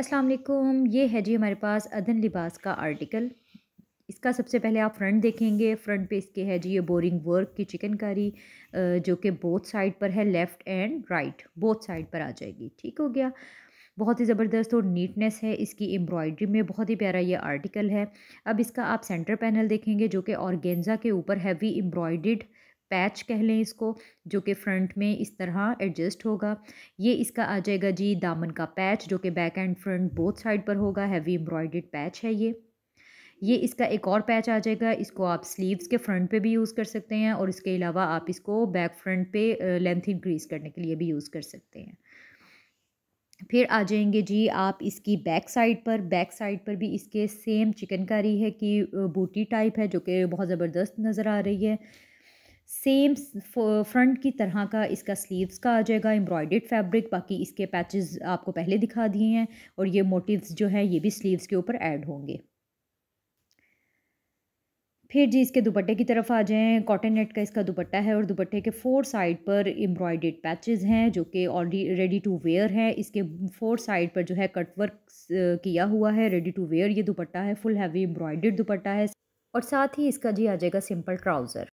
अस्सलाम वालेकुम ये है जी हमारे पास अदन लिबास का आर्टिकल इसका सबसे पहले आप फ्रंट देखेंगे फ्रंट पे इसके है जी ये बोरिंग वर्क की चिकनकारी जो कि बोथ साइड पर है left and right both side पर आ जाएगी ठीक हो गया बहुत ही ज़बरदस्त और नीटनेस है इसकी एम्ब्रॉयडरी में बहुत ही प्यारा ये आर्टिकल है अब इसका आप सेंटर पैनल देखेंगे जो कि औरगेंज़ा के ऊपर हैवी एम्ब्रॉयड पैच कह लें इसको जो कि फ्रंट में इस तरह एडजस्ट होगा ये इसका आ जाएगा जी दामन का पैच जो कि back and front both side पर होगा हैवी एम्ब्रॉयडर्ड पैच है ये ये इसका एक और पैच आ जाएगा इसको आप स्लीव्स के फ्रंट पे भी यूज़ कर सकते हैं और इसके अलावा आप इसको बैक फ्रंट पे लेंथ इंक्रीज़ करने के लिए भी यूज़ कर सकते हैं फिर आ जाएंगे जी आप इसकी बैक साइड पर बैक साइड पर भी इसके सेम चिकनकारी है कि बूटी टाइप है जो कि बहुत ज़बरदस्त नज़र आ रही है सेम फ्रंट की तरह का इसका स्लीव्स का आ जाएगा एम्ब्रॉयडेड फैब्रिक बाकी इसके पैचेस आपको पहले दिखा दिए हैं और ये मोटिव्स जो हैं ये भी स्लीव्स के ऊपर ऐड होंगे फिर जी इसके दुपट्टे की तरफ आ जाएं कॉटन नेट का इसका दुपट्टा है और दुपट्टे के फोर साइड पर एम्ब्रॉयडेड पैचेस हैं जो कि ऑलरेडी रेडी टू वेयर हैं इसके फोर साइड पर जो है कटवर्क किया हुआ है रेडी टू वेयर ये दुपट्टा है फुल हैवी एम्ब्रॉयडेड दुपट्टा है और साथ ही इसका जी आ जाएगा सिंपल ट्राउज़र